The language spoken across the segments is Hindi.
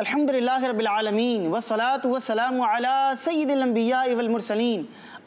अलहमदिल्ला रबालमीन वसलात वसलाम सैदम्बिया इवलमरसलिन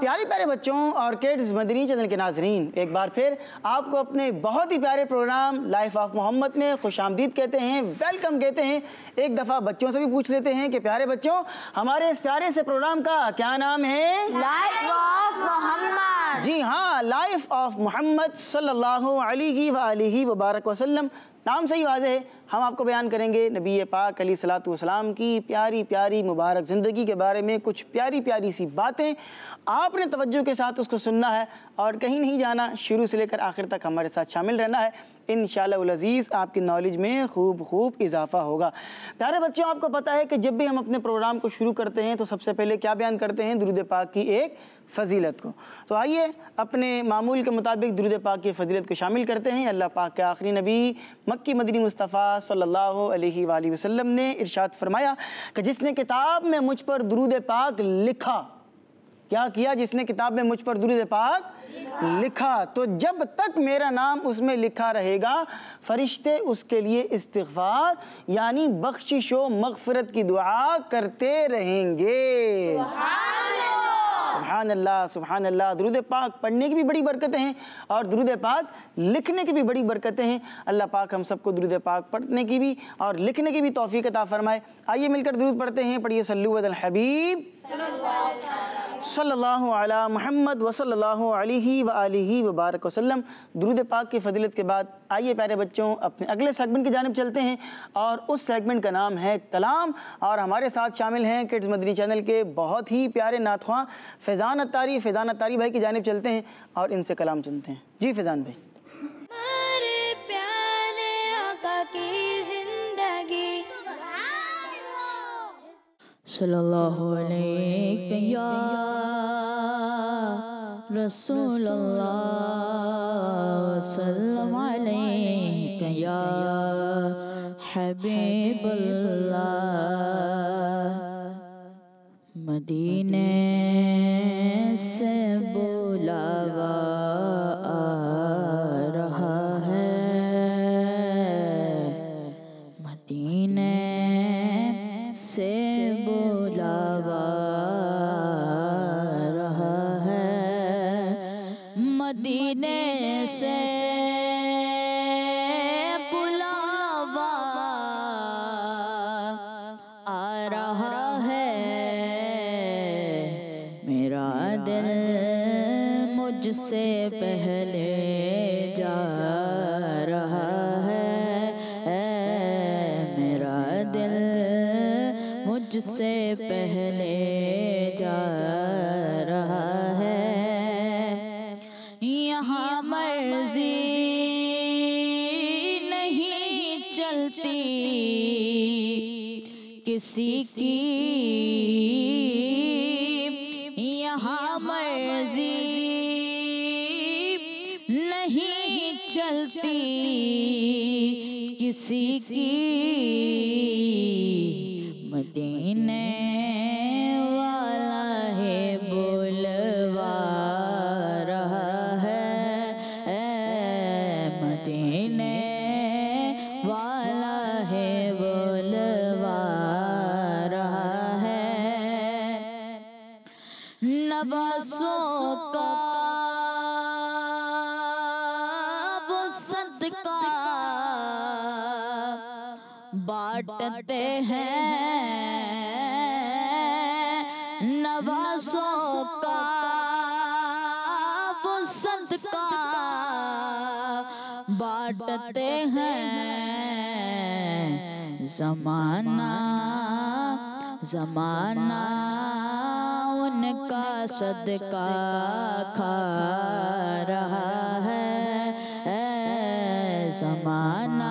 प्यारे प्यारे बच्चों और किड्स मदनी चैनल के नाजरीन एक बार फिर आपको अपने बहुत ही प्यारे प्रोग्राम लाइफ ऑफ मोहम्मद में खुश आमदीद कहते हैं वेलकम कहते हैं एक दफ़ा बच्चों से भी पूछ लेते हैं कि प्यारे बच्चों हमारे इस प्यारे से प्रोग्राम का क्या नाम है लाइफ ऑफ मोहम्मद जी हाँ लाइफ ऑफ मोहम्मद सल्लल्लाहु अलैहि वबारक वसल्लम नाम सही वाज है हम आपको बयान करेंगे नबी पाक अली सलात की प्यारी प्यारी मुबारक ज़िंदगी के बारे में कुछ प्यारी प्यारी सी बातें आपने तवज्जो के साथ उसको सुनना है और कहीं नहीं जाना शुरू से लेकर आखिर तक हमारे साथ शामिल रहना है इन शज़ीज़ आपकी नॉलेज में खूब खूब इजाफा होगा प्यारे बच्चों आपको पता है कि जब भी हम अपने प्रोग्राम को शुरू करते हैं तो सबसे पहले क्या बयान करते हैं दुरुद पाक की एक फजीलत को तो आइए अपने मामूल के मुताबिक दुरुद पाक की फजीलत को शामिल करते हैं अल्लाह पाक के आखिरी नबी मक्की मदनी मुस्तफ़ा सल्ला वसलम ने इर्शाद फरमाया कि जिसने किताब में मुझ पर दुरुद पाक लिखा क्या किया जिसने किताब में मुझ पर दुरुद पाक लिखा।, लिखा तो जब तक मेरा नाम उसमें लिखा रहेगा फरिश्ते उसके लिए इस्तार यानी बख्शिश व मगफरत की दुआ करते रहेंगे सुबहान अल्लाह सुबहान अल्लाह दरुद पाक पढ़ने की भी बड़ी बरकतें हैं और दरुद पाक लिखने की भी बड़ी बरकतें हैं अल्लाह पाक हम सबको दरुद पाक पढ़ने की भी और लिखने की भी तोफ़ी अता फ़रमाए आइए मिलकर दरुद पढ़ते हैं पढ़िए सल्लुवल हबीब सल्लल्लाहु अला मोहम्मद वसल्लल्लाहु अलैहि व आलिहि व बारक वसल्लम दरुद पाक की फजीलत के बाद आइए प्यारे बच्चों अपने अगले सेगमेंट की जानब चलते हैं और उस सेगमेंट का नाम है कलाम और हमारे साथ शामिल हैं किड्स मदनी चैनल के बहुत ही प्यारे नातवा फैज़ान अतारी फैज़ान अतारी भाई की जानब चलते हैं और इनसे कलाम सुनते हैं जी फैज़ान भाई सल्लल्लाहु अलैहि Rasulullah Sallam alayka ya Habibullah Madinah se मदीने से किसी की मदीने काटते हैं जमाना जमाना उनका सदका खा रहा है जमाना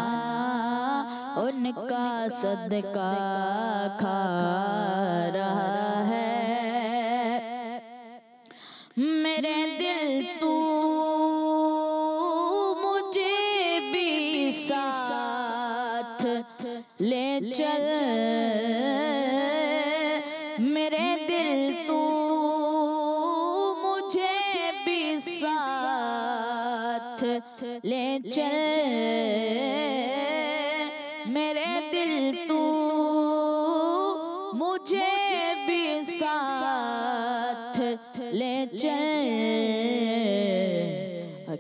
उनका सदका खा रहा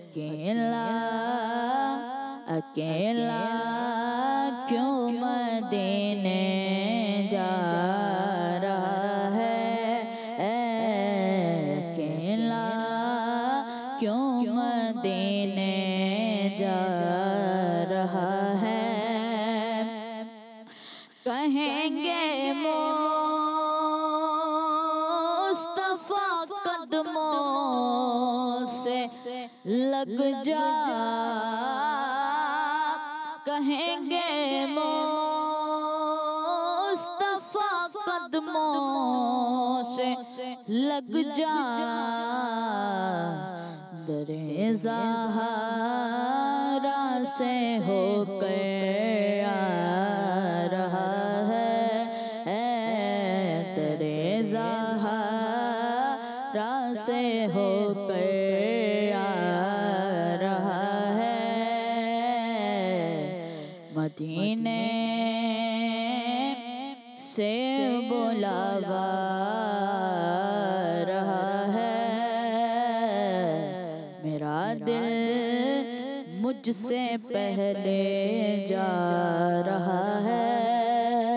अकेला अकेला क्यों मदीने लग जा दरे जहारा से होकर आ रहा है दरे जहारा से हो मुझसे पहले जा रहा है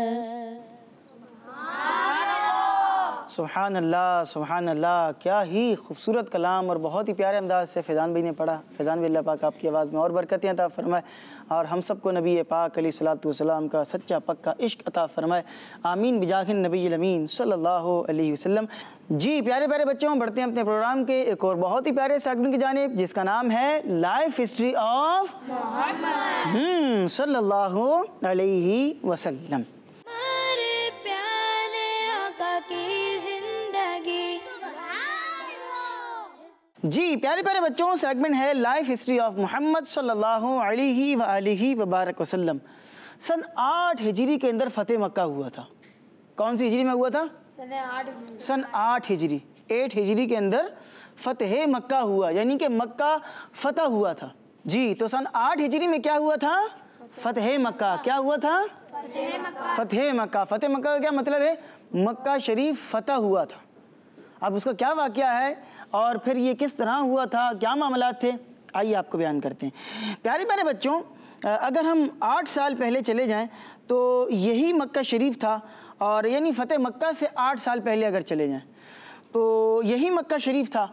सुबहान अल्लाह सुबहान अल्लाह क्या ही खूबसूरत कलाम और बहुत ही प्यारे अंदाज से फैज़ान भाई ने पढ़ा फैज़ान भाई पाक आपकी आवाज़ में और बरकतें अता फरमाए और हम सबको नबी पाक अली सलाम का सच्चा पक्का इश्क अता फरमाए आमीन बिजाखिन नबी अमीन सल्लल्लाहु अलैहि वसल्लम जी प्यारे प्यारे बच्चों बढ़ते हैं अपने प्रोग्राम के एक और बहुत ही प्यारे सेगमेंट की जानेब जिसका नाम है लाइफ हिस्ट्री ऑफ सल्लल्लाहु अलैहि वसल्लम जी प्यारे प्यारे बच्चों सेगमेंट है लाइफ हिस्ट्री ऑफ मोहम्मद सल्लल्लाहु अलैहि व वबारक वसल्लम सन आठ हिजरी के अंदर फतेह मक्का हुआ था कौन सी हिजरी में हुआ था सन आठ हिजरी एट हिजरी के अंदर फतेह मक्का हुआ यानी कि मक्का फतेह हुआ था जी तो सन आठ हिजरी में क्या हुआ था फतेह मक्का क्या हुआ था फतेह मक्का फतेह मक्का का क्या मतलब है मक्का शरीफ फतेह हुआ था अब उसका क्या वाक्य है और फिर ये किस तरह हुआ था क्या मामला थे आइए आपको बयान करते हैं प्यारे प्यारे बच्चों अगर हम आठ साल पहले चले जाएं तो यही मक्का शरीफ था और यानी फ़तेह मक्का से आठ साल पहले अगर चले जाएँ तो यही मक्का शरीफ था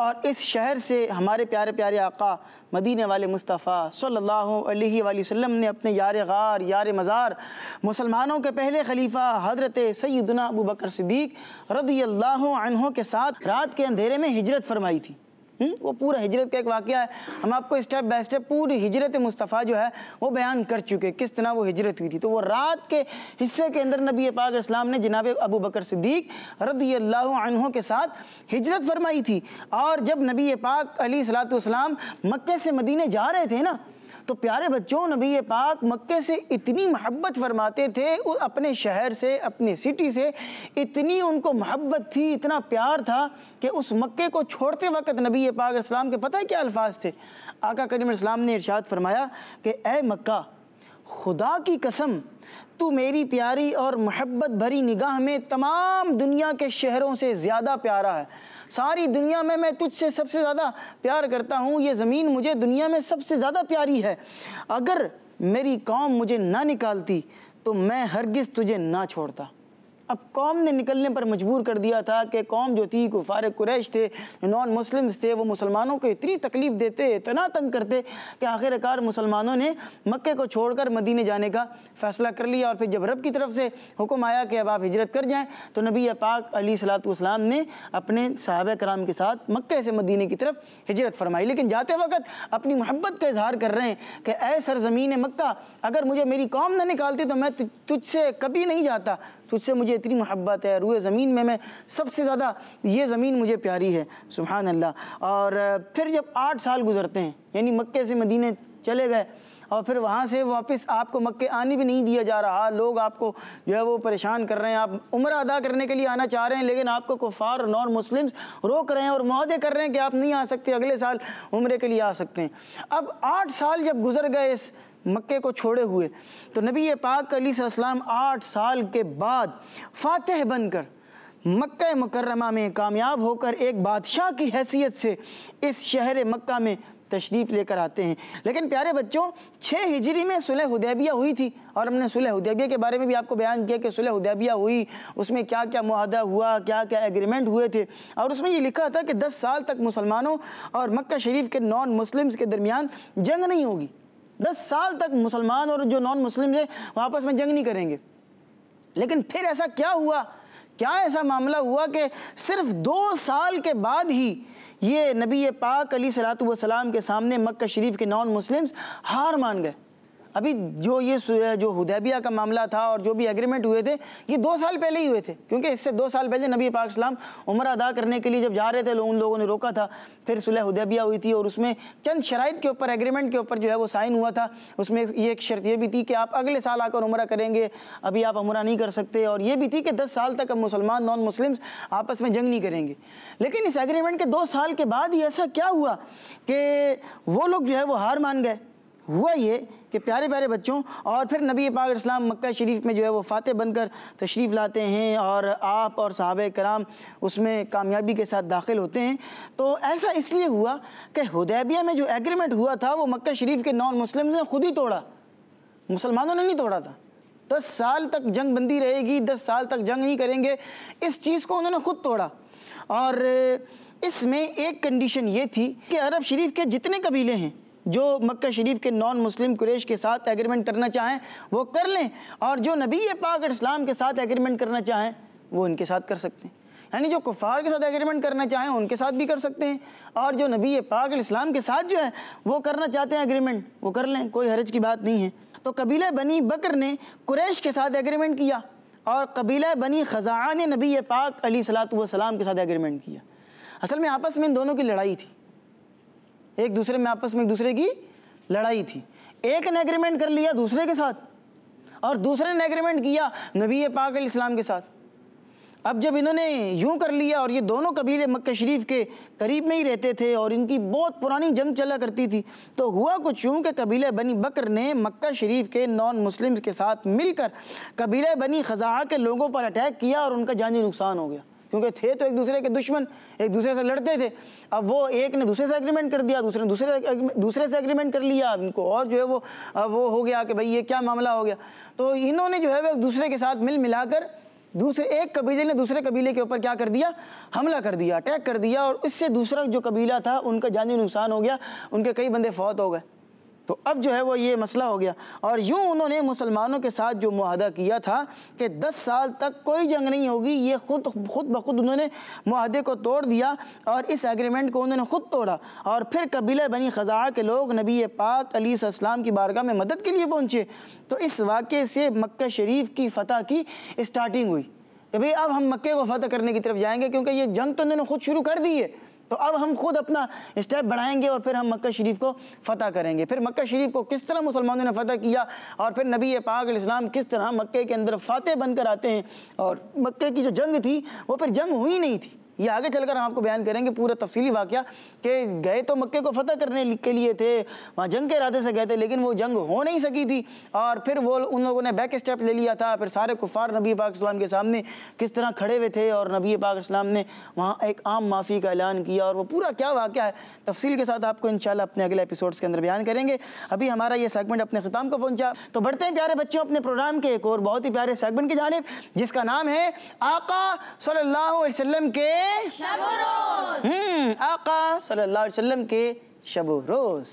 और इस शहर से हमारे प्यारे प्यारे आका मदीने वाले मुस्तफ़ा सल्लल्लाहु अलैहि वसल्लम ने अपने यार गार यार मज़ार मुसलमानों के पहले खलीफा हज़रत सैदना अबू बकर सिद्दीक रदी अल्लाह के साथ रात के अंधेरे में हिजरत फरमाई थी हम्म? वो पूरा हिजरत का एक वाक़ है हम आपको स्टेप बाय स्टेप पूरी हिजरत मुस्तफ़ा जो है वो बयान कर चुके किस तरह वो हिजरत हुई थी तो वो रात के हिस्से के अंदर नबी पाक इस्लाम ने जनाब अबू बकर सिद्दीक रदी अल्लाह के साथ हिजरत फरमाई थी और जब नबी पाक अली सलाम मक्के से मदीने जा रहे थे ना तो प्यारे बच्चों नबी पाक मक्के से इतनी महब्बत फरमाते थे अपने शहर से अपने सिटी से इतनी उनको महब्बत थी इतना प्यार था कि उस मक्के को छोड़ते वक्त नबी पाक इस्लाम के पता है क्या अल्फाज थे आका करीम इस्लाम ने इर्शाद फरमाया कि ए मक्का खुदा की कसम तू मेरी प्यारी और महब्बत भरी निगाह में तमाम दुनिया के शहरों से ज़्यादा प्यारा है सारी दुनिया में मैं तुझसे सबसे ज़्यादा प्यार करता हूँ ये ज़मीन मुझे दुनिया में सबसे ज़्यादा प्यारी है अगर मेरी कौम मुझे ना निकालती तो मैं हरगिज़ तुझे ना छोड़ता अब कौम ने निकलने पर मजबूर कर दिया था कि कौम जो थी गुफार कुरैश थे नॉन मुस्लिम्स थे वो मुसलमानों को इतनी तकलीफ़ देते इतना तंग करते कि आखिरकार मुसलमानों ने मक्के को छोड़कर मदीने जाने का फ़ैसला कर लिया और फिर जब रब की तरफ से हुक्म आया कि अब आप हिजरत कर जाएँ तो नबी पाक अली सलाम ने अपने साहब कराम के साथ मक्के से मदीने की तरफ हिजरत फरमाई लेकिन जाते वक्त अपनी मोहब्बत का इजहार कर रहे हैं कि ए सरजमीन मक्का अगर मुझे मेरी कौम ना निकालती तो मैं तुझसे कभी नहीं जाता तुझसे मुझे इतनी मोहब्बत है रूए ज़मीन में मैं सबसे ज़्यादा ये ज़मीन मुझे प्यारी है सुबहान अल्लाह और फिर जब आठ साल गुजरते हैं यानी मक्के से मदीने चले गए और फिर वहाँ से वापस आपको मक्के आने भी नहीं दिया जा रहा लोग आपको जो है वो परेशान कर रहे हैं आप उम्र अदा करने के लिए आना चाह रहे हैं लेकिन आपको कुफार नॉन मुस्लिम्स रोक रहे हैं और महदे कर रहे हैं कि आप नहीं आ सकते अगले साल उम्र के लिए आ सकते हैं अब आठ साल जब गुजर गए इस मक्के को छोड़े हुए तो नबी पाक सलाम आठ साल के बाद फातह बनकर मक् मुकरमा में कामयाब होकर एक बादशाह की हैसियत से इस शहर मक्का में तशरीफ़ लेकर आते हैं लेकिन प्यारे बच्चों छः हिजरी में सुलह उदैबिया हुई थी और हमने सुलह उदैबिया के बारे में भी आपको बयान किया कि सुलह उदैबिया हुई उसमें क्या क्या माहदा हुआ क्या क्या एग्रीमेंट हुए थे और उसमें ये लिखा था कि दस साल तक मुसलमानों और मक्का शरीफ के नॉन मुस्लिम्स के दरमियान जंग नहीं होगी दस साल तक मुसलमान और जो नॉन मुस्लिम थे आपस में जंग नहीं करेंगे लेकिन फिर ऐसा क्या हुआ क्या ऐसा मामला हुआ कि सिर्फ दो साल के बाद ही ये नबी पाक अली सलात के सामने मक्का शरीफ के नॉन मुस्लिम्स हार मान गए अभी जो ये जो हुदैबिया का मामला था और जो भी एग्रीमेंट हुए थे ये दो साल पहले ही हुए थे क्योंकि इससे दो साल पहले नबी पाक इस्लाम उम्र अदा करने के लिए जब जा रहे थे लोग उन लोगों ने रोका था फिर सुलह हुदैबिया हुई थी और उसमें चंद शराइ के ऊपर एग्रीमेंट के ऊपर जो है वो साइन हुआ था उसमें ये एक शर्त यह भी थी कि आप अगले साल आकर उम्र करेंगे अभी आप उम्र नहीं कर सकते और ये भी थी कि दस साल तक अब मुसलमान नॉन मुस्लिम्स आपस में जंग नहीं करेंगे लेकिन इस एग्रीमेंट के दो साल के बाद ही ऐसा क्या हुआ कि वो लोग जो है वो हार मान गए हुआ ये कि प्यारे प्यारे बच्चों और फिर नबी पाक इस्लाम मक्का शरीफ में जो है वो फ़ातह बनकर तशरीफ़ लाते हैं और आप और साहब कराम उसमें कामयाबी के साथ दाखिल होते हैं तो ऐसा इसलिए हुआ कि हदैबिया में जो एग्रीमेंट हुआ था वो मक्का शरीफ के नॉन मुस्लिम ने ख़ुद ही तोड़ा मुसलमानों ने नहीं तोड़ा था दस साल तक जंग बंदी रहेगी दस साल तक जंग नहीं करेंगे इस चीज़ को उन्होंने ख़ुद तोड़ा और इसमें एक कंडीशन ये थी कि अरब शरीफ के जितने कबीले हैं जो मक्का शरीफ के नॉन मुस्लिम कुरेश के साथ एग्रीमेंट करना चाहें वो कर लें और जो नबी पाक इस्लाम के साथ एग्रीमेंट करना चाहें वो उनके साथ कर सकते हैं यानी जो कुफार के साथ एग्रीमेंट करना चाहें उनके साथ भी कर सकते हैं और जो नबी पाक इस्लाम के साथ जो है वो करना चाहते हैं एग्रीमेंट वो कर लें कोई हरज की बात नहीं है तो कबीला बनी बकर ने कुरेश के साथ एग्रीमेंट किया और कबीला बनी ख़जा ने नबी पाक अली सलात के साथ एग्रीमेंट किया असल में आपस में इन दोनों की लड़ाई थी एक दूसरे में आपस में एक दूसरे की लड़ाई थी एक ने एग्रीमेंट कर लिया दूसरे के साथ और दूसरे ने एग्रीमेंट किया नबी पाक इस्लाम के साथ अब जब इन्होंने यूं कर लिया और ये दोनों कबीले मक्के शरीफ के करीब में ही रहते थे और इनकी बहुत पुरानी जंग चला करती थी तो हुआ कुछ यूं कि कबीले बनी बकर ने मक्का शरीफ के नॉन मुस्लिम्स के साथ मिलकर कबीले बनी खजा के लोगों पर अटैक किया और उनका जानी नुकसान हो गया क्योंकि थे तो एक दूसरे के दुश्मन एक दूसरे से लड़ते थे अब वो एक ने दूसरे से एग्रीमेंट कर दिया दूसरे ने दूसरे दूसरे से एग्रीमेंट कर लिया इनको और जो है वो वो हो गया कि भाई ये क्या मामला हो गया तो इन्होंने जो है वो एक दूसरे के साथ मिल मिलाकर दूसरे एक कबीले ने दूसरे कबीले के ऊपर क्या कर दिया हमला कर दिया अटैक कर दिया और इससे दूसरा जो कबीला था उनका जानी नुकसान हो गया उनके कई बंदे फौत हो गए तो अब जो है वो ये मसला हो गया और यूँ उन्होंने मुसलमानों के साथ जो माहदा किया था कि 10 साल तक कोई जंग नहीं होगी ये खुद खुद ब खुद उन्होंने माहदे को तोड़ दिया और इस एग्रीमेंट को उन्होंने खुद तोड़ा और फिर कबीला बनी ख़जा के लोग नबी पाक अली सलाम की बारगाह में मदद के लिए पहुँचे तो इस वाक़े से मक् शरीफ की फतह की स्टार्टिंग हुई कि भाई अब हम मक्के को फतह करने की तरफ जाएंगे क्योंकि ये जंग तो उन्होंने खुद शुरू कर दी है तो अब हम खुद अपना स्टेप बढ़ाएंगे और फिर हम मक्का शरीफ को फ़तह करेंगे फिर मक्का शरीफ को किस तरह मुसलमानों ने फ़तह किया और फिर नबी पाक इस्लाम किस तरह मक्के के अंदर फतेह बनकर आते हैं और मक्के की जो जंग थी वो फिर जंग हुई नहीं थी ये आगे चलकर हम आपको बयान करेंगे पूरा तफसीली वाक़ कि गए तो मक्के को फतह करने के लिए थे वहाँ जंग के इरादे से गए थे लेकिन वो जंग हो नहीं सकी थी और फिर वो उन लोगों ने बैक स्टेप ले लिया था फिर सारे कुफ़ार नबी पाक इस्लाम के सामने किस तरह खड़े हुए थे और नबी पाक इस्लाम ने वहाँ एक आम माफ़ी का ऐलान किया और वो पूरा क्या वाक़ है तफसील के साथ आपको इन अपने अगले एपिसोड्स के अंदर बयान करेंगे अभी हमारा ये सेगमेंट अपने ख़िताम को पहुँचा तो बढ़ते हैं प्यारे बच्चों अपने प्रोग्राम के एक और बहुत ही प्यारे सेगमेंट की जानब जिसका नाम है आका सल्ला वसम के हम्म आका सल्लल्लाहु अलैहि वसल्लम के शब रोज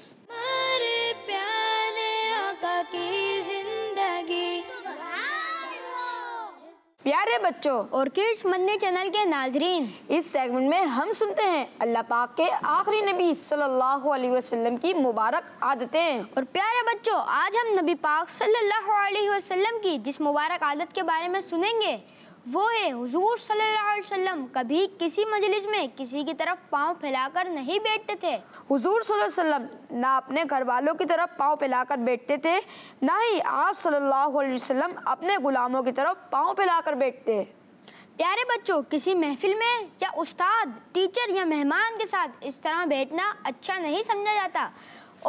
प्यारे बच्चों और किड्स मन्ने चैनल के नाजरीन इस सेगमेंट में हम सुनते हैं अल्लाह पाक के आखिरी नबी सल्लल्लाहु अलैहि वसल्लम की मुबारक आदतें और प्यारे बच्चों आज हम नबी पाक सल्लल्लाहु अलैहि वसल्लम की जिस मुबारक आदत के बारे में सुनेंगे वो है हुजूर सल्लल्लाहु अलैहि वसल्लम कभी किसी मजलिस में किसी की तरफ पाँव फैलाकर नहीं बैठते थे हुजूर सल्लल्लाहु अलैहि वसल्लम ना अपने घर वालों की तरफ पाँव फैलाकर बैठते थे ना ही आप सल्लल्लाहु अलैहि वसल्लम अपने गुलामों की तरफ पाँव फैलाकर बैठते प्यारे बच्चों किसी महफिल में या उस्ताद टीचर या मेहमान के साथ इस तरह बैठना अच्छा नहीं समझा जाता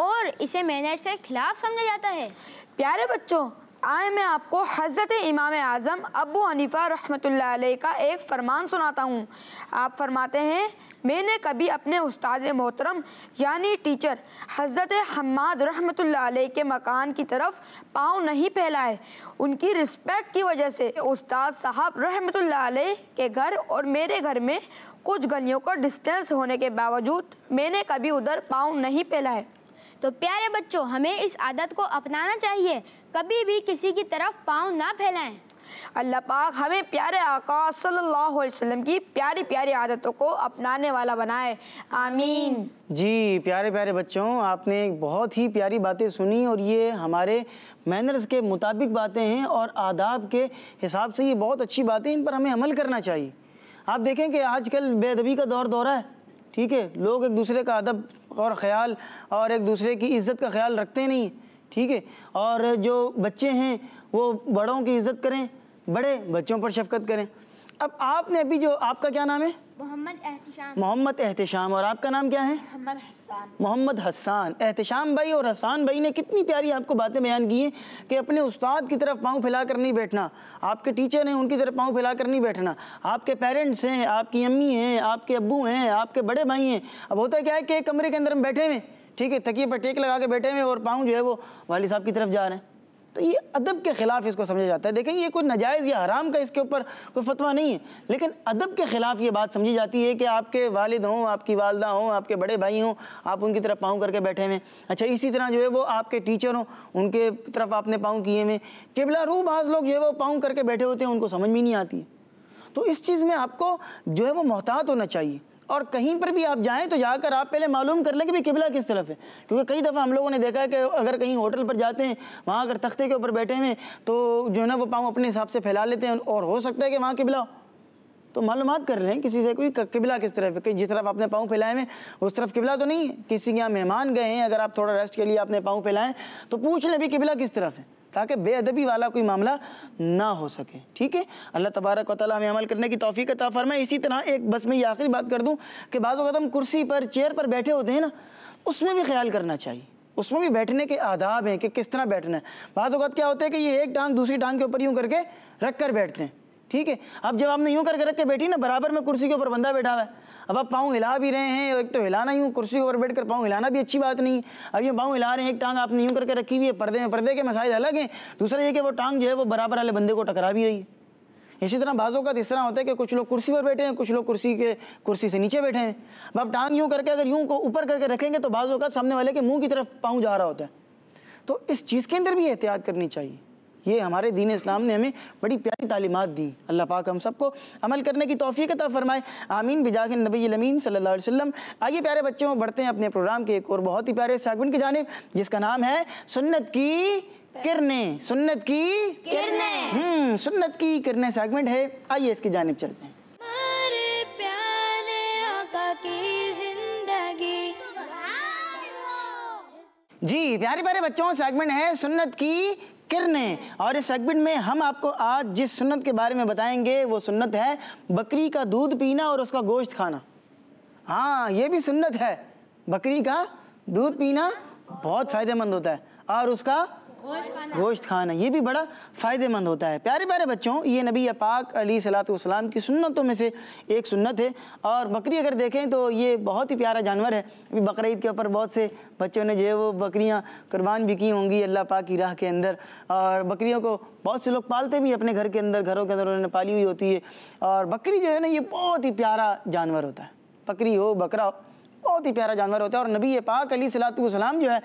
और इसे मैनर के खिलाफ समझा जाता है प्यारे बच्चों आए मैं आपको हज़रत इमाम आज़म अबू हनीफ़ा रहमत का एक फ़रमान सुनाता हूँ आप फरमाते हैं मैंने कभी अपने उस्ताद मोहतरम यानी टीचर हज़रत हमाद रहमत के मकान की तरफ पाँव नहीं फैलाए उनकी रिस्पेक्ट की वजह से उस्ताद साहब रहमत के घर और मेरे घर में कुछ गलियों का डिस्टेंस होने के बावजूद मैंने कभी उधर पाँव नहीं फैलाए तो प्यारे बच्चों हमें इस आदत को अपनाना चाहिए कभी भी किसी की तरफ पाँव ना फैलाएं अल्लाह पाक हमें प्यारे आका सल्लल्लाहु अलैहि वसल्लम की प्यारी प्यारी आदतों को अपनाने वाला बनाए आमीन जी प्यारे प्यारे बच्चों आपने बहुत ही प्यारी बातें सुनी और ये हमारे मैनर्स के मुताबिक बातें हैं और आदाब के हिसाब से ये बहुत अच्छी बातें इन पर हमें अमल करना चाहिए आप देखें कि आजकल बेदबी का दौर दौरा है ठीक है लोग एक दूसरे का अदब और ख्याल और एक दूसरे की इज़्ज़त का ख्याल रखते नहीं ठीक है और जो बच्चे हैं वो बड़ों की इज़्ज़त करें बड़े बच्चों पर शफकत करें अब आपने अभी जो आपका क्या नाम है मोहम्मद एहतशाम मोहम्मद एहतशाम और आपका नाम क्या है मोहम्मद हसान मोहम्मद हसान एहतशाम भाई और हसान भाई ने कितनी प्यारी आपको बातें बयान की हैं कि अपने उस्ताद की तरफ पाँव फैला कर नहीं बैठना आपके टीचर हैं उनकी तरफ पाँव फैला कर नहीं बैठना आपके पेरेंट्स हैं आपकी अम्मी हैं आपके अबू हैं आपके बड़े भाई हैं अब होता है क्या है कि कमरे के अंदर हम बैठे हुए ठीक है तकिए पर टेक लगा के बैठे हुए और पाँव जो है वो वाली साहब की तरफ जा रहे हैं तो ये अदब के ख़िलाफ़ इसको समझा जाता है देखें ये कोई नजायज़ या हराम का इसके ऊपर कोई फतवा नहीं है लेकिन अदब के ख़िलाफ़ ये बात समझी जाती है कि आपके वालिद हों आपकी वालदा हों आपके बड़े भाई हों आप उनकी तरफ पाँव करके बैठे हुए अच्छा इसी तरह जो है वो आपके टीचर हों उनके तरफ आपने पाँव किए हुए केबला रू बाज़ लोग जो है वो पाँव करके बैठे होते हैं उनको समझ में नहीं आती तो इस चीज़ में आपको जो है वो मोहतात होना चाहिए और कहीं पर भी आप जाएँ तो जाकर आप पहले मालूम कर लें कि भाई किबला किस तरफ है क्योंकि कई दफ़ा हम लोगों ने देखा है कि अगर कहीं होटल पर जाते हैं वहाँ अगर तख्ते के ऊपर बैठे हुए तो जो है ना वो पाँव अपने हिसाब से फैला लेते हैं और हो सकता है कि वहाँ किबला तो मालूम कर लें किसी से कोई किबला किस तरफ है कि जिस तरफ आपने पाँव फैलाए हैं उस तरफ किबला तो नहीं है किसी के यहाँ मेहमान गए हैं अगर आप थोड़ा रेस्ट के लिए आपने पाँव फैलाएं तो पूछ लें भी किबला किस तरफ है ताकि बेअदबी वाला कोई मामला ना हो सके ठीक है अल्लाह तबारक वाली हमें अमल करने की तोफ़ी का तफ़र में इसी तरह एक बस में ये आखिरी बात कर दूँ कि बाज़ अवत हम कुर्सी पर चेयर पर बैठे होते हैं ना उसमें भी ख्याल करना चाहिए उसमें भी बैठने के आदाब हैं कि किस तरह बैठना है बाज़ अवत क्या होता है कि ये एक टांग दूसरी टांग के ऊपर यूँ करके रख कर बैठते हैं ठीक है अब जब आपने यूँ करके रख के बैठी ना बराबर में कुर्सी के ऊपर बंदा बैठा हुआ है अब आप पाँव हिला भी रहे हैं एक तो हिलाना यूँ कुर्सी के ऊपर बैठ कर पाँव हिलाना भी अच्छी बात नहीं है अब ये पाँव हिला रहे हैं एक टांग आपने यूँ करके रखी हुई है पर्दे में पर्दे के मसाइल अलग हैं दूसरा ये कि वो टांग जो है वो बराबर वाले बंदे को टकरा भी रही है इसी तरह बाज़ों का इस तरह होता है कि कुछ लोग कुर्सी पर बैठे हैं कुछ लोग कुर्सी के कुर्सी से नीचे बैठे हैं अब आप टांग यूँ करके अगर यूँ को ऊपर करके रखेंगे तो बाज़ों का सामने वाले के मुंह की तरफ पाँव जा रहा होता है तो इस चीज़ के अंदर भी एहतियात करनी चाहिए ये हमारे दीन इस्लाम ने हमें बड़ी प्यारी तालीमत दी अल्लाह पाक हम सबको अमल करने की तोफ़ी अता फ़रमाए आमीन बिजाक नबी अमीन सल्ला वसम आइए प्यारे बच्चों बढ़ते हैं अपने प्रोग्राम के एक और बहुत ही प्यारे सेगमेंट की जानब जिसका नाम है सुन्नत की किरने सुन्नत की किरने हम्म, सुन्नत की किरने सेगमेंट है आइए इसकी जानब चलते हैं जी प्यारे प्यारे बच्चों सेगमेंट है सुन्नत की किरने और इस सेगमेंट में हम आपको आज जिस सुन्नत के बारे में बताएंगे वो सुन्नत है बकरी का दूध पीना और उसका गोश्त खाना हाँ ये भी सुन्नत है बकरी का दूध पीना बहुत फ़ायदेमंद होता है और उसका गोश्त खाना ये भी बड़ा फ़ायदेमंद होता है प्यारे प्यारे बच्चों ये नबी पाक अली सलाम की सुन्नतों में से एक सुन्नत है और बकरी अगर देखें तो ये बहुत ही प्यारा जानवर है अभी बकर के ऊपर बहुत से बच्चों ने जो है वो बकरियाँ कुर्बान भी की होंगी अल्लाह पाक की राह के अंदर और बकरियों को बहुत से लोग पालते भी अपने घर के अंदर घरों के अंदर उन्होंने पाली हुई होती है और बकरी जो है ना ये बहुत ही प्यारा जानवर होता है बकरी हो बकरा हो बहुत ही प्यारा जानवर होता है और नबी पाक अली सलात वसलाम जो है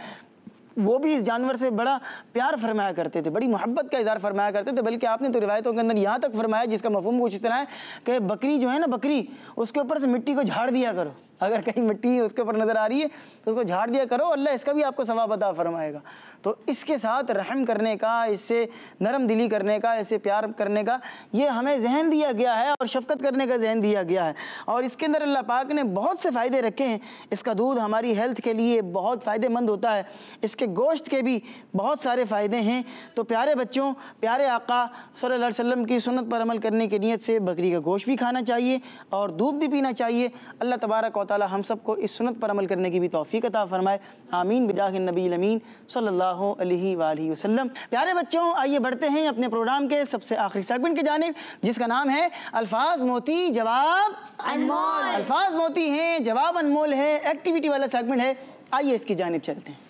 वो भी इस जानवर से बड़ा प्यार फरमाया करते थे बड़ी मोहब्बत का इजहार फरमाया करते थे बल्कि आपने तो रिवायतों के अंदर यहाँ तक फरमाया जिसका मफहम कुछ इस तरह है कि बकरी जो है ना बकरी उसके ऊपर से मिट्टी को झाड़ दिया करो अगर कहीं मिट्टी उसके ऊपर नज़र आ रही है तो उसको झाड़ दिया करो अल्लाह इसका भी आपको सवाब अदा फरमाएगा तो इसके साथ रहम करने का इससे नरम दिली करने का इससे प्यार करने का ये हमें जहन दिया गया है और शफकत करने का जहन दिया गया है और इसके अंदर अल्लाह पाक ने बहुत से फ़ायदे रखे हैं इसका दूध हमारी हेल्थ के लिए बहुत फ़ायदेमंद होता है इसके गोश्त के भी बहुत सारे फ़ायदे हैं तो प्यारे बच्चों प्यारे आका सल्लल्लाहु अलैहि वसल्लम की सुनत पर अमल करने की नीयत से बकरी का गोश्त भी खाना चाहिए और दूध भी पीना चाहिए अल्लाह तबारक ताली हम सबको इस सुनत पर अमल करने की भी तोफ़ी अता फ़रमाए आमीन बिजाह नबी अमीन सल्ला वसलम प्यारे बच्चों आइए बढ़ते हैं अपने प्रोग्राम के सबसे आखिरी सेगमेंट की जानब जिसका नाम है अल्फाज मोती जवाब अनमोल अल्फाज मोती हैं जवाब अनमोल है एक्टिविटी वाला सेगमेंट है आइए इसकी जानब चलते हैं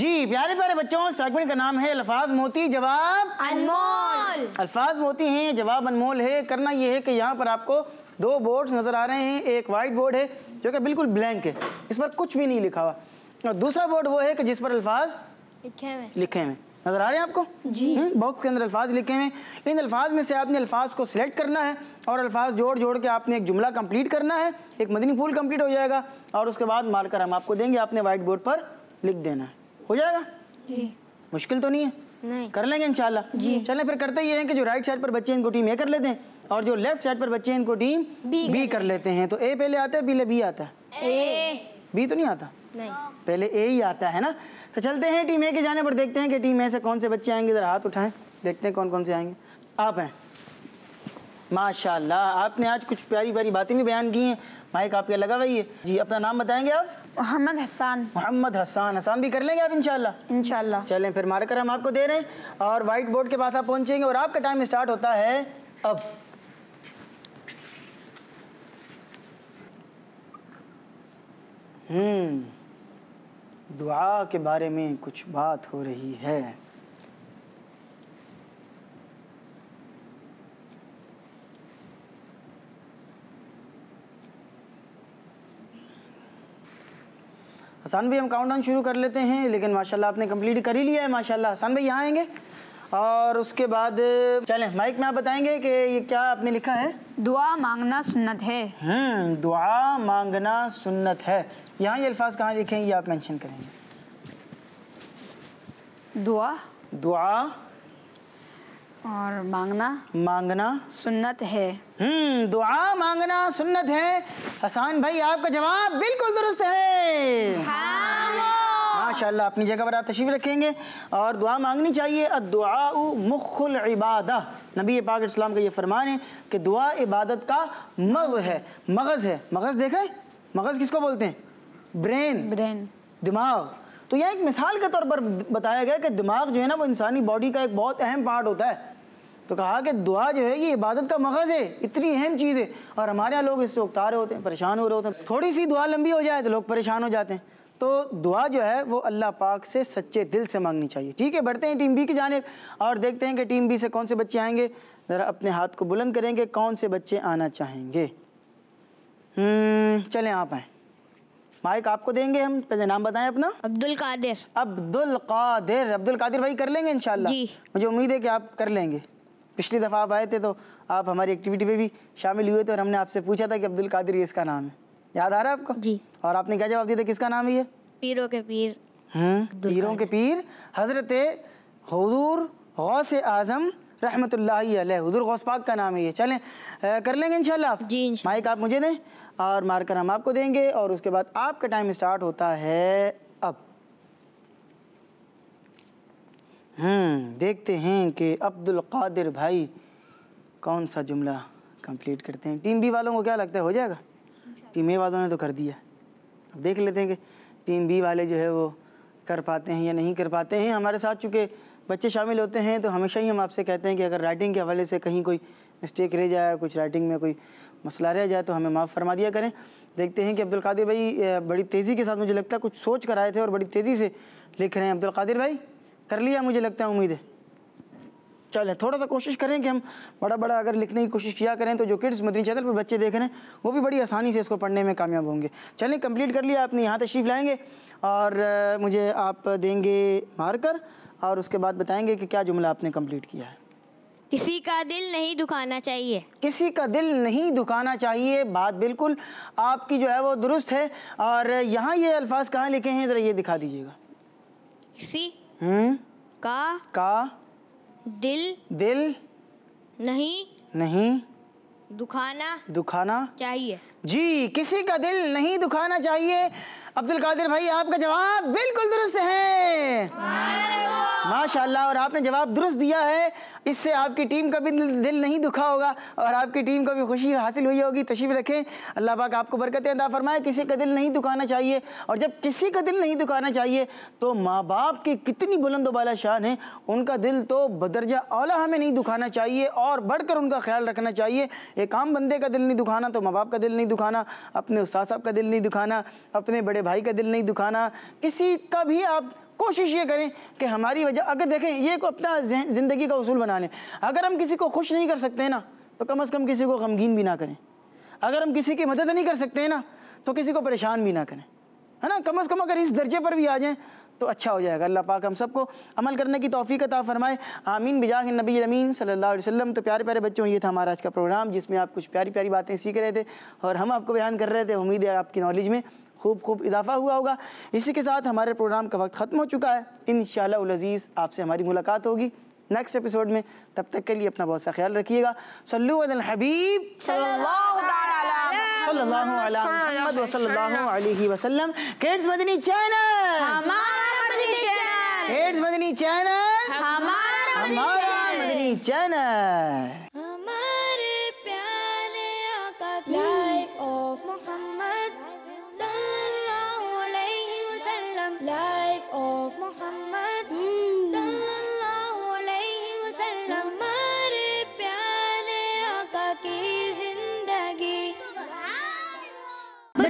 जी प्यारे प्यारे बच्चों सेगमेंट का नाम है अल्फाज मोती जवाब अनमोल अल्फाज मोती हैं जवाब अनमोल है करना ये है कि यहाँ पर आपको दो बोर्ड्स नज़र आ रहे हैं एक वाइट बोर्ड है जो कि बिल्कुल ब्लैंक है इस पर कुछ भी नहीं लिखा हुआ और दूसरा बोर्ड वो है कि जिस पर अल्फाज लिखे हुए लिखे हुए नज़र आ रहे हैं आपको जी हम्म, बॉक्स के अंदर अल्फाज लिखे हुए इन अल्फाज में से आपने अल्फाज को सिलेक्ट करना है और अल्फाज जोड़ जोड़ के आपने एक जुमला कम्प्लीट करना है एक मदनी फूल कम्प्लीट हो जाएगा और उसके बाद मारकर हम आपको देंगे आपने वाइट बोर्ड पर लिख देना है हो जाएगा जी मुश्किल तो नहीं है नहीं कर लेंगे इंशाल्लाह जी चलें फिर करते ये है कि जो राइट साइड पर बच्चे इनको टीम ए कर लेते हैं और जो लेफ्ट साइड पर बच्चे इनको टीम बी, बी कर लेते हैं तो ए पहले आता है बी ले बी आता है ए बी तो नहीं आता नहीं पहले ए ही आता है ना तो चलते हैं टीम ए के जाने पर देखते हैं कि टीम ए से कौन से बच्चे आएंगे इधर हाथ उठाएं देखते हैं कौन कौन से आएंगे आप हैं माशाल्लाह आपने आज कुछ प्यारी प्यारी बातें भी बयान की हैं माइक आपके लगा भाई है जी अपना नाम बताएंगे आप मोहम्मद हसान मोहम्मद हसान हसान भी कर लेंगे आप इनशाला इनशाला चलें फिर मार्कर हम आपको दे रहे हैं और व्हाइट बोर्ड के पास आप पहुंचेंगे और आपका टाइम स्टार्ट होता है अब हम्म दुआ के बारे में कुछ बात हो रही है हसन भाई हम काउंटडाउन शुरू कर लेते हैं लेकिन माशाल्लाह आपने कंप्लीट कर ही लिया है माशाल्लाह हसन भाई यहाँ आएंगे और उसके बाद चलें माइक में आप बताएंगे कि ये क्या आपने लिखा है दुआ मांगना सुन्नत है हम्म दुआ मांगना सुन्नत है यहाँ ये अल्फाज कहाँ लिखे हैं ये आप मेंशन करेंगे दुआ दुआ और मांगना मांगना सुन्नत है हम्म दुआ मांगना सुन्नत है हसान भाई आपका जवाब बिल्कुल दुरुस्त है माशाल्लाह अपनी जगह पर आप तशीफ रखेंगे और दुआ मांगनी चाहिए दुआ मुखुल इबादा नबी पाक इस्लाम का ये फरमान है कि दुआ इबादत का मग है मगज़ है मगज़ देखा है मगज़ किसको बोलते हैं ब्रेन ब्रेन दिमाग तो यह एक मिसाल के तौर पर बताया गया कि दिमाग जो है ना वो इंसानी बॉडी का एक बहुत अहम पार्ट होता है तो कहा कि दुआ जो है ये इबादत का मगज़ है इतनी अहम चीज़ है और हमारे यहाँ लोग इससे उगता रहे होते हैं परेशान हो रहे होते हैं थोड़ी सी दुआ लंबी हो जाए तो लोग परेशान हो जाते हैं तो दुआ जो है वो अल्लाह पाक से सच्चे दिल से मांगनी चाहिए ठीक है बढ़ते हैं टीम बी की जानेब और देखते हैं कि टीम बी से कौन से बच्चे आएंगे ज़रा अपने हाथ को बुलंद करेंगे कौन से बच्चे आना चाहेंगे हम्म, चलें आप आएँ माइक आपको देंगे हम पहले नाम बताएं अपना अब्दुल कादिर अब्दुल कादिर अब्दुल कादिर भाई कर लेंगे इंशाल्लाह मुझे उम्मीद है कि आप कर लेंगे पिछली दफ़ा आप आए थे तो आप हमारी एक्टिविटी पे भी शामिल हुए थे और हमने आपसे पूछा था कि अब्दुल कादिर ये इसका नाम है याद आ रहा है आपको जी और आपने क्या जवाब दिया था किसका नाम है ये पीरों के पीर हम्म पीरों के पीर हजरत हजूर गौस आजम रहमत हजूर गौस पाक का नाम है ये चलें कर लेंगे इंशाल्लाह जी माइक आप मुझे दें और मार्कर हम आपको देंगे और उसके बाद आपका टाइम स्टार्ट होता है अब हम्म देखते हैं कि अब्दुल कादिर भाई कौन सा जुमला कंप्लीट करते हैं टीम बी वालों को क्या लगता है हो जाएगा टीम ए वालों ने तो कर दिया अब देख लेते हैं कि टीम बी वाले जो है वो कर पाते हैं या नहीं कर पाते हैं हमारे साथ चूँकि बच्चे शामिल होते हैं तो हमेशा ही हम आपसे कहते हैं कि अगर राइटिंग के हवाले से कहीं कोई मिस्टेक रह जाए कुछ राइटिंग में कोई मसला रह जाए तो हमें माफ़ फरमा दिया करें देखते हैं कि अब्दुल कादिर भाई बड़ी तेज़ी के साथ मुझे लगता है कुछ सोच कर आए थे और बड़ी तेज़ी से लिख रहे हैं अब्दुल कादिर भाई कर लिया मुझे लगता है उम्मीद है चलें थोड़ा सा कोशिश करें कि हम बड़ा बड़ा अगर लिखने की कोशिश किया करें तो जो किड्स मदनी चैनल पर बच्चे देख रहे हैं वो भी बड़ी आसानी से इसको पढ़ने में कामयाब होंगे चलें कंप्लीट कर लिया आपने यहाँ तशरीफ़ लाएंगे और मुझे आप देंगे मार्कर और उसके बाद बताएंगे कि क्या जुमला आपने कंप्लीट किया है किसी का दिल नहीं दुखाना चाहिए किसी का दिल नहीं दुखाना चाहिए बात बिल्कुल आपकी जो है वो दुरुस्त है और यहाँ ये अल्फाज कहाँ लिखे हैं ज़रा ये दिखा दीजिएगा किसी हम्म का का दिल दिल नहीं नहीं दुखाना दुखाना चाहिए जी किसी का दिल नहीं दुखाना चाहिए अब्दुल कादिर भाई आपका जवाब बिल्कुल दुरुस्त है माशाल्लाह और आपने जवाब दुरुस्त दिया है इससे आपकी टीम का भी दिल नहीं दुखा होगा और आपकी टीम को भी खुशी हासिल हुई होगी तशीफ रखें अल्लाह पाक आपको बरकत अदा फरमाए किसी का दिल नहीं दुखाना चाहिए और जब किसी का दिल नहीं दुखाना चाहिए तो माँ बाप की कितनी बुलंद वाला शान है उनका दिल तो बदरजा औला हमें नहीं दुखाना चाहिए और बढ़कर उनका ख्याल रखना चाहिए एक आम बंदे का दिल नहीं दुखाना तो माँ बाप का दिल नहीं दुखाना अपने उस्ताद साहब का दिल नहीं दुखाना अपने बड़े भाई का दिल नहीं दुखाना किसी का भी आप कोशिश ये करें कि हमारी वजह अगर देखें ये को अपना ज़िंदगी का उसूल बना लें अगर हम किसी को खुश नहीं कर सकते ना तो कम अज़ कम किसी को गमगीन भी ना करें अगर हम किसी की मदद नहीं कर सकते ना तो किसी को परेशान भी ना करें है ना कम अज़ कम अगर इस दर्जे पर भी आ जाएँ तो अच्छा हो जाएगा अल्लाह पाक हम सबको अमल करने की तोफ़ी अता फ़रमाए आमीन बिजा नबी अमीन सल्लल्लाहु अलैहि वसल्लम तो प्यारे प्यारे बच्चों ये था हमारा आज का प्रोग्राम जिसमें आप कुछ प्यारी प्यारी बातें सीख रहे थे और हम आपको बयान कर रहे थे उम्मीद है आपकी नॉलेज में खूब खूब इजाफा हुआ होगा इसी के साथ हमारे प्रोग्राम का वक्त ख़त्म हो चुका है इन शजीज़ आपसे हमारी मुलाकात होगी नेक्स्ट एपिसोड में तब तक के लिए अपना बहुत सा ख्याल रखिएगा सलूबीब वसल्लम मदनी चैनल मदनी चैनल हमारा मदनी चैनल